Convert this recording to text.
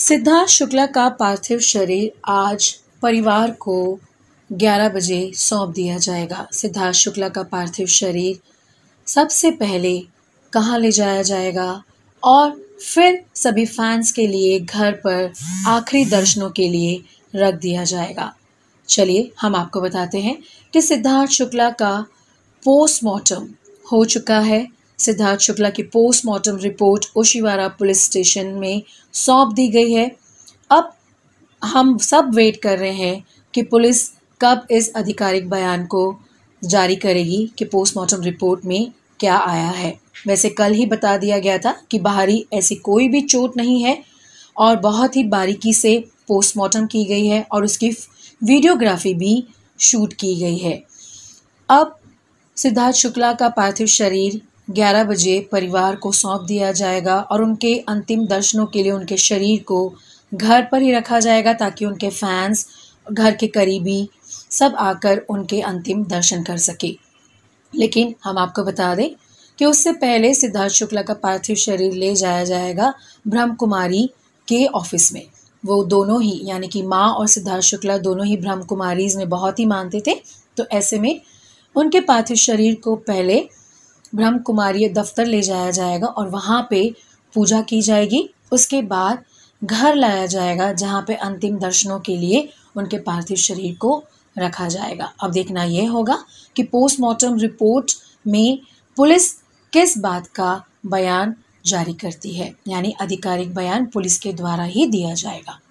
सिद्धार्थ शुक्ला का पार्थिव शरीर आज परिवार को 11 बजे सौंप दिया जाएगा सिद्धार्थ शुक्ला का पार्थिव शरीर सबसे पहले कहाँ ले जाया जाएगा और फिर सभी फैंस के लिए घर पर आखिरी दर्शनों के लिए रख दिया जाएगा चलिए हम आपको बताते हैं कि सिद्धार्थ शुक्ला का पोस्टमार्टम हो चुका है सिद्धार्थ शुक्ला की postmortem report Oshiwara police station में सौंप दी गई है अब हम सब वेट कर रहे हैं कि पुलिस कब इस आधिकारिक बयान को जारी करेगी कि पोस्टमार्टम रिपोर्ट में क्या आया है वैसे कल ही बता दिया गया था कि बाहरी ऐसी कोई भी चोट नहीं है और बहुत ही बारीकी से पोस्टमार्टम की गई है और उसकी वीडियोग्राफी भी शूट की गई है अब सिद्धार्थ शुक्ला का पार्थिव शरीर 11 बजे परिवार को सौंप दिया जाएगा और उनके अंतिम दर्शनों के लिए उनके शरीर को घर पर ही रखा जाएगा ताकि उनके फैंस घर के करीबी सब आकर उनके अंतिम दर्शन कर सके लेकिन हम आपको बता दें कि उससे पहले सिद्धार्थ शुक्ला का पार्थिव शरीर ले जाया जाएगा ब्रह्म कुमारी के ऑफिस में वो दोनों ही यानी कि माँ और सिद्धार्थ शुक्ला दोनों ही ब्रह्म कुमारीज में बहुत ही मानते थे तो ऐसे में उनके पार्थिव शरीर को पहले ब्रह्म कुमारी दफ्तर ले जाया जाएगा और वहाँ पे पूजा की जाएगी उसके बाद घर लाया जाएगा जहाँ पे अंतिम दर्शनों के लिए उनके पार्थिव शरीर को रखा जाएगा अब देखना यह होगा कि पोस्टमार्टम रिपोर्ट में पुलिस किस बात का बयान जारी करती है यानी आधिकारिक बयान पुलिस के द्वारा ही दिया जाएगा